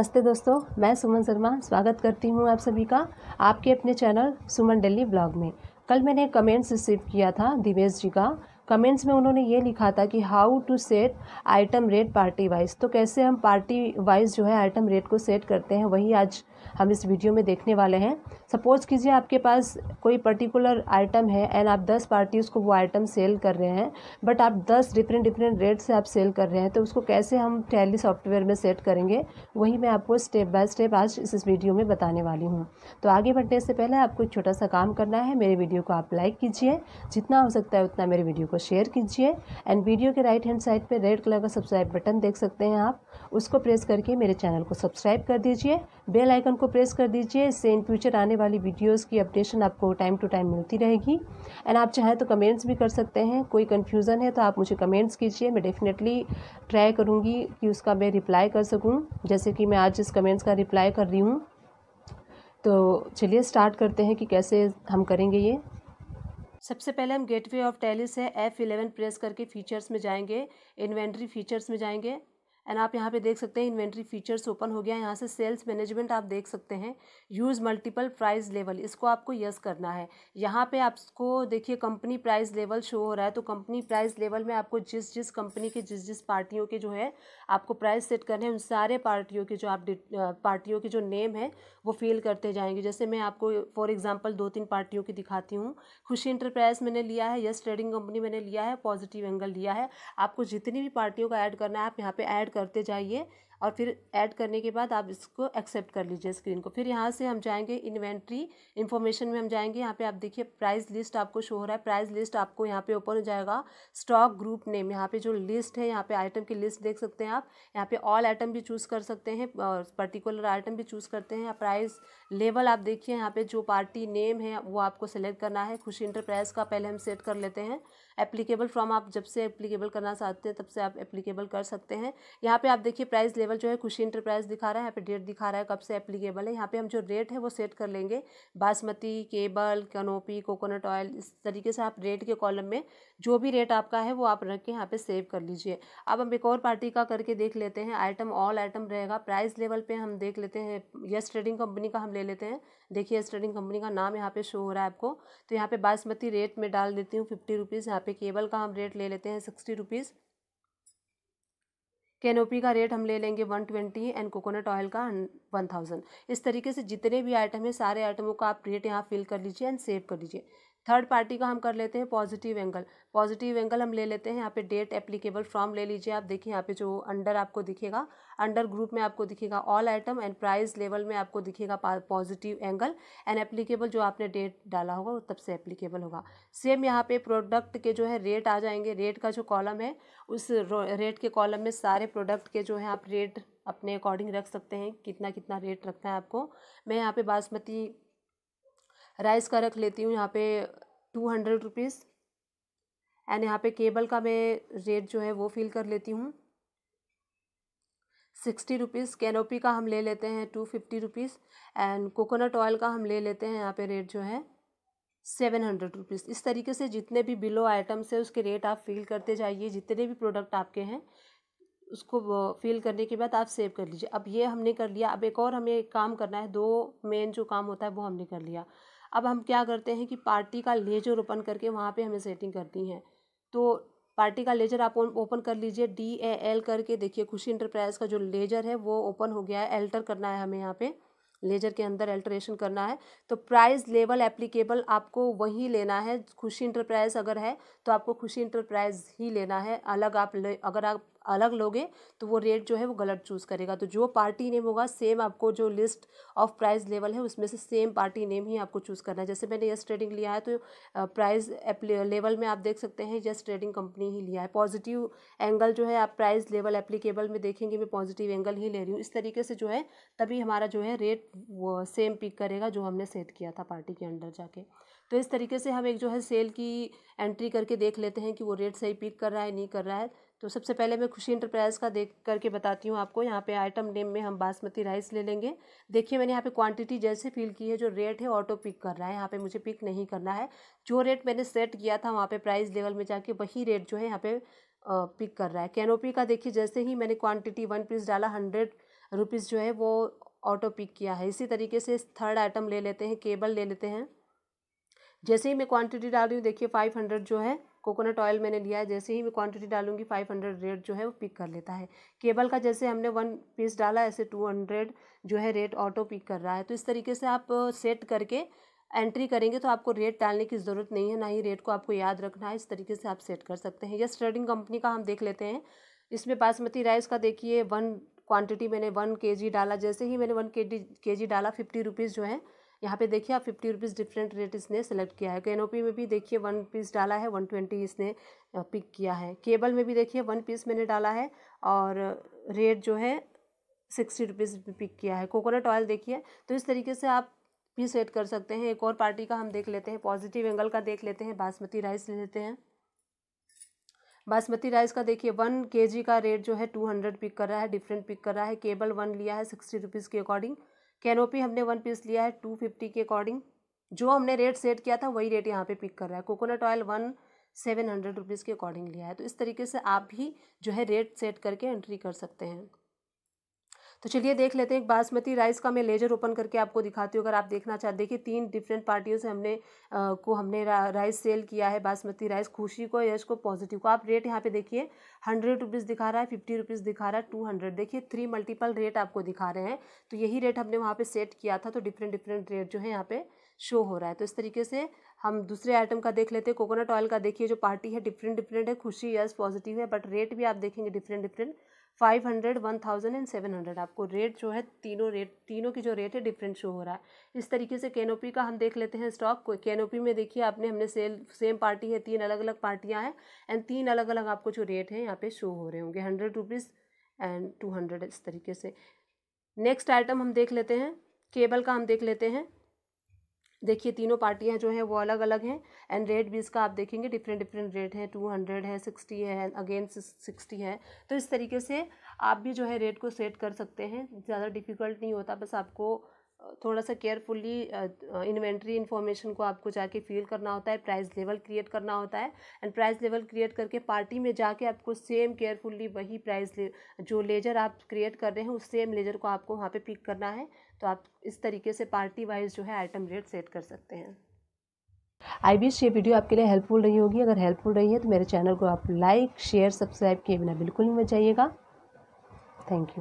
नमस्ते दोस्तों मैं सुमन शर्मा स्वागत करती हूँ आप सभी का आपके अपने चैनल सुमन डेली ब्लॉग में कल मैंने कमेंट्स रिसीव किया था दिवेश जी का कमेंट्स में उन्होंने ये लिखा था कि how to set item rate party wise तो कैसे हम पार्टी वाइज जो है आइटम रेट को सेट करते हैं वही आज हम इस वीडियो में देखने वाले हैं सपोज़ कीजिए आपके पास कोई पर्टिकुलर आइटम है एंड आप दस पार्टीज़ को वो आइटम सेल कर रहे हैं बट आप दस डिफरेंट डिफरेंट रेट से आप सेल कर रहे हैं तो उसको कैसे हम टैली सॉफ्टवेयर में सेट करेंगे वही मैं आपको स्टेप बाय स्टेप आज इस वीडियो में बताने वाली हूँ तो आगे बढ़ने से पहले आपको एक छोटा सा काम करना है मेरे वीडियो को आप लाइक कीजिए जितना हो सकता है उतना मेरे वीडियो को शेयर कीजिए एंड वीडियो के राइट हैंड साइड पे रेड कलर का सब्सक्राइब बटन देख सकते हैं आप उसको प्रेस करके मेरे चैनल को सब्सक्राइब कर दीजिए बेल आइकन को प्रेस कर दीजिए इससे इन फ्यूचर आने वाली वीडियोज़ की अपडेशन आपको टाइम टू टाइम मिलती रहेगी एंड आप चाहें तो कमेंट्स भी कर सकते हैं कोई कन्फ्यूज़न है तो आप मुझे कमेंट्स कीजिए मैं डेफिनेटली ट्राई करूँगी कि उसका मैं रिप्लाई कर सकूँ जैसे कि मैं आज इस कमेंट्स का रिप्लाई कर रही हूँ तो चलिए स्टार्ट करते हैं कि कैसे हम करेंगे ये सबसे पहले हम गेटवे ऑफ टैली से F11 प्रेस करके फीचर्स में जाएंगे इन्वेंट्री फीचर्स में जाएंगे एंड आप यहाँ पे देख सकते हैं इन्वेंट्री फीचर्स ओपन हो गया यहाँ से सेल्स मैनेजमेंट आप देख सकते हैं यूज़ मल्टीपल प्राइस लेवल इसको आपको यस करना है यहाँ पे आपको देखिए कंपनी प्राइस लेवल शो हो रहा है तो कंपनी प्राइस लेवल में आपको जिस जिस कंपनी के जिस जिस पार्टियों के जो है आपको प्राइस सेट करने हैं उन सारे पार्टियों के जो आप पार्टियों के जो नेम है वो फिल करते जाएंगे जैसे मैं आपको फॉर एग्जाम्पल दो तीन पार्टियों की दिखाती हूँ खुशी इंटरप्राइज मैंने लिया है यस ट्रेडिंग कंपनी मैंने लिया है पॉजिटिव एंगल लिया है आपको जितनी भी पार्टियों का ऐड करना है आप यहाँ पर ऐड ऐड करते जाइए और फिर ऐड करने के बाद आप इसको एक्सेप्ट कर लीजिए स्क्रीन को फिर यहाँ से हम जाएंगे इन्वेंट्री इन्फॉर्मेशन में हम जाएंगे यहाँ पे आप देखिए प्राइस लिस्ट आपको शो हो रहा है प्राइस लिस्ट आपको यहाँ पे ओपन हो जाएगा स्टॉक ग्रुप नेम यहाँ पे जो लिस्ट है यहाँ पे आइटम की लिस्ट देख सकते हैं आप यहाँ पे ऑल आइटम भी चूज़ कर सकते हैं और पर्टिकुलर आइटम भी चूज़ करते हैं प्राइस लेवल आप देखिए यहाँ पर जो पार्टी नेम है वो आपको सेलेक्ट करना है खुशी इंटरप्राइज का पहले हम सेट कर लेते हैं एप्लीकेबल फ्रॉम आप जब से एप्लीकेबल करना चाहते हैं तब से आप एप्लीकेबल कर सकते हैं यहाँ पर आप देखिए प्राइस लेवल एप्लीकेबल जो है खुशी इंटरप्राइज दिखा रहा है यहाँ पे डेट दिखा रहा है कब से एप्लीकेबल है यहाँ पे हम जो रेट है वो सेट कर लेंगे basmati cable canopy coconut oil इस तरीके से आप रेट के कॉलम में जो भी रेट आपका है वो आप रख के यहाँ पे सेव कर लीजिए अब हम एक और पार्टी का करके देख लेते हैं आइटम ऑल आइटम रहेगा प्राइस लेवल पर हम देख लेते हैं यस ट्रेडिंग कंपनी का हम ले लेते हैं देखिए यस ट्रेडिंग कंपनी का नाम यहाँ पर शो हो रहा है आपको तो यहाँ पर बासमती रेट में डाल देती हूँ फिफ्टी रुपीज़ यहाँ पे केबल का हम रेट ले लेते हैं सिक्सटी रुपीज़ कैनोपी का रेट हम ले लेंगे one twenty and coconut oil का वन थाउजेंड इस तरीके से जितने भी आइटम है सारे आइटमों का आप रेट यहाँ फिल कर लीजिए एंड सेव कर लीजिए थर्ड पार्टी का हम कर लेते हैं पॉजिटिव एंगल पॉजिटिव एंगल हम ले लेते हैं यहाँ पे डेट एप्लीकेबल फ्रॉम ले लीजिए आप देखिए यहाँ पे जो अंडर आपको दिखेगा अंडर ग्रुप में आपको दिखेगा all item and price level में आपको दिखेगा पॉजिटिव एंगल एंड एप्लीकेबल जो आपने डेट डाला होगा वो तब से एप्लीकेबल होगा सेम यहाँ पे प्रोडक्ट के जो है रेट आ जाएंगे रेट का जो कॉलम है उस रेट के कॉलम में सारे प्रोडक्ट के जो है आप रेट अपने अकॉर्डिंग रख सकते हैं कितना कितना रेट रखना है आपको मैं यहाँ पे बासमती राइस का रख लेती हूँ यहाँ पे टू हंड्रेड रुपीज़ एंड यहाँ पे केबल का मैं रेट जो है वो फिल कर लेती हूँ सिक्सटी रुपीज़ कैनोपी का हम ले लेते हैं two fifty rupees and coconut oil का हम ले लेते हैं यहाँ पे रेट जो है सेवन हंड्रेड रुपीज़ इस तरीके से जितने भी बिलो आइटम्स है उसके रेट आप फिल करते जाइए जितने भी प्रोडक्ट आपके हैं उसको फिल करने के बाद आप सेव कर लीजिए अब ये हमने कर लिया अब एक और हमें काम करना है दो मेन जो काम होता है वो हमने कर लिया अब हम क्या करते हैं कि पार्टी का लेजर ओपन करके वहाँ पे हमें सेटिंग करनी है तो पार्टी का लेजर आप ओपन कर लीजिए डी ए एल करके देखिए खुशी इंटरप्राइज का जो लेजर है वो ओपन हो गया है एल्टर करना है हमें यहाँ पे लेजर के अंदर एल्ट्रेशन करना है तो प्राइस लेवल एप्लीकेबल आपको वही लेना है खुशी इंटरप्राइज अगर है तो आपको खुशी इंटरप्राइज ही लेना है अलग आप ले अगर आप अलग लोगे तो वो रेट जो है वो गलत चूज़ करेगा तो जो पार्टी नेम होगा सेम आपको जो लिस्ट ऑफ प्राइस लेवल है उसमें से सेम पार्टी नेम ही आपको चूज़ करना है जैसे मैंने यस ट्रेडिंग लिया है तो प्राइस लेवल में आप देख सकते हैं यस ट्रेडिंग कंपनी ही लिया है पॉजिटिव एंगल जो है आप प्राइस लेवल एप्लीकेबल में देखेंगे मैं पॉजिटिव एंगल ही ले रही हूँ इस तरीके से जो है तभी हमारा जो है रेट सेम पिक करेगा जो हमने सेट किया था पार्टी के अंडर जाके तो इस तरीके से हम एक जो है सेल की एंट्री करके देख लेते हैं कि वो रेट सही पिक कर रहा है नहीं कर रहा है तो सबसे पहले मैं खुशी इंटरप्राइज का देख करके बताती हूँ आपको यहाँ पे आइटम नेम में हम बासमती राइस ले लेंगे देखिए मैंने यहाँ पे क्वांटिटी जैसे फिल की है जो रेट है ऑटो पिक कर रहा है यहाँ पे मुझे पिक नहीं करना है जो रेट मैंने सेट किया था वहाँ पे प्राइस लेवल में जाके वही रेट जो है यहाँ पे पिक कर रहा है कैनोपी का देखिए जैसे ही मैंने क्वान्टिटी वन पीस डाला हंड्रेड रुपीज़ जो है वो ऑटो पिक किया है इसी तरीके से थर्ड आइटम ले लेते हैं केबल ले लेते हैं जैसे ही मैं क्वान्टिटी डाल रही हूँ देखिए फाइव हंड्रेड जो है कोकोनट ऑयल मैंने लिया है जैसे ही मैं क्वांटिटी डालूंगी 500 रेट जो है वो पिक कर लेता है केबल का जैसे हमने वन पीस डाला ऐसे 200 जो है रेट ऑटो पिक कर रहा है तो इस तरीके से आप सेट करके एंट्री करेंगे तो आपको रेट डालने की ज़रूरत नहीं है ना ही रेट को आपको याद रखना है इस तरीके से आप सेट कर सकते हैं यस ट्रेडिंग कंपनी का हम देख लेते हैं इसमें बासमती राइस का देखिए वन क्वान्टिटी मैंने वन के डाला जैसे ही मैंने वन के जी डाला फिफ्टी रुपीज़ जो है यहाँ पे देखिए आप फिफ्टी रुपीज़ डिफरेंट रेट इसने सेलेक्ट किया है कैनोपी तो में भी देखिए वन पीस डाला है वन ट्वेंटी इसने पिक किया है केबल में भी देखिए वन पीस मैंने डाला है और रेट जो है सिक्सटी रुपीज़ पिक किया है कोकोनट ऑयल देखिए तो इस तरीके से आप भी सेट कर सकते हैं एक और पार्टी का हम देख लेते हैं पॉजिटिव एंगल का देख लेते हैं बासमती राइस ले लेते हैं बासमती राइस का देखिए वन के जी का रेट जो है टू हंड्रेड पिक कर रहा है डिफरेंट पिक कर रहा है केबल वन लिया है सिक्सटी रुपीज़ के अकॉर्डिंग कैनोपी हमने वन पीस लिया है टू फिफ्टी के अकॉर्डिंग जो हमने रेट सेट किया था वही रेट यहाँ पे पिक कर रहा है coconut oil one seven hundred rupees के अकॉर्डिंग लिया है तो इस तरीके से आप भी जो है रेट सेट करके एंट्री कर सकते हैं तो चलिए देख लेते हैं एक बासमती राइस का मैं लेजर ओपन करके आपको दिखाती हूँ अगर आप देखना चाहते देखिए तीन डिफरेंट पार्टियों से हमने आ, को हमने रा, राइस सेल किया है बासमती राइस खुशी को यश को पॉजिटिव को आप रेट यहाँ पे देखिए हंड्रेड रुपीज़ दिखा रहा है फिफ्टी रुपीज़ दिखा रहा है टू हंड्रेड देखिए थ्री मल्टीपल रेट आपको दिखा रहे हैं तो यही रेट हमने वहाँ पर सेट किया था तो डिफरेंट डिफरेंट रेट जो है यहाँ पे शो हो रहा है तो इस तरीके से हम दूसरे आइटम का देख लेते हैं कोकोनट ऑयल का देखिए जो पार्टी है डिफरेंट डिफरेंट है खुशी यस पॉजिटिव है बट रेट भी आप देखेंगे different different five hundred one thousand and seven hundred आपको रेट जो है तीनों रेट तीनों की जो रेट है डिफरेंट शो हो रहा है इस तरीके से कैनोपी का हम देख लेते हैं स्टॉक को कैनोपी में देखिए आपने हमने सेल सेम पार्टी है तीन अलग अलग पार्टियाँ हैं एंड तीन अलग अलग आपको जो रेट हैं यहाँ पे शो हो रहे होंगे hundred rupees and two hundred इस तरीके से नेक्स्ट आइटम हम देख लेते हैं केबल का हम देख लेते हैं देखिए तीनों पार्टियाँ जो हैं वो अलग अलग हैं एंड रेट भी इसका आप देखेंगे डिफरेंट डिफरेंट रेट है टू हंड्रेड है सिक्सटी है अगेन सिक्सटी है तो इस तरीके से आप भी जो है रेट को सेट कर सकते हैं ज़्यादा डिफ़िकल्ट नहीं होता बस आपको थोड़ा सा केयरफुली इन्वेंट्री इन्फॉर्मेशन को आपको जाके फील करना होता है प्राइस लेवल क्रिएट करना होता है एंड प्राइस लेवल क्रिएट करके पार्टी में जाके आपको सेम केयरफुली वही प्राइस ले, जो लेजर आप क्रिएट कर रहे हैं उस सेम लेजर को आपको वहाँ पे पिक करना है तो आप इस तरीके से पार्टी वाइज जो है आइटम रेट सेट कर सकते हैं आई विश ये वीडियो आपके लिए हेल्पफुल रही होगी अगर हेल्पफुल रही है तो मेरे चैनल को आप लाइक शेयर सब्सक्राइब किए बिना बिल्कुल नहीं मचाइएगा थैंक यू